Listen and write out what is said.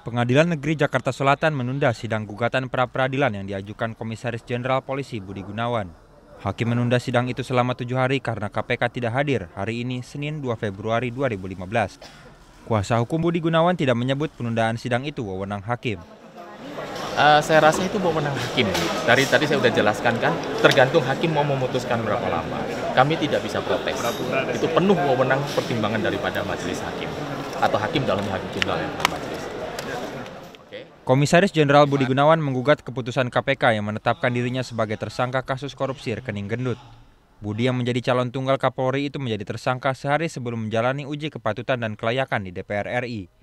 Pengadilan Negeri Jakarta Selatan menunda sidang gugatan pra-peradilan yang diajukan Komisaris Jenderal Polisi Budi Gunawan. Hakim menunda sidang itu selama tujuh hari karena KPK tidak hadir hari ini Senin 2 Februari 2015. Kuasa hukum Budi Gunawan tidak menyebut penundaan sidang itu wewenang hakim. Uh, saya rasa itu wewenang hakim. Dari tadi saya sudah jelaskan kan, tergantung hakim mau memutuskan berapa lama. Kami tidak bisa protes. Itu penuh wewenang pertimbangan daripada majelis hakim atau hakim dalam hal jumlah yang majelis. Komisaris Jenderal Budi Gunawan menggugat keputusan KPK yang menetapkan dirinya sebagai tersangka kasus korupsi rekening gendut. Budi yang menjadi calon tunggal Kapolri itu menjadi tersangka sehari sebelum menjalani uji kepatutan dan kelayakan di DPR RI.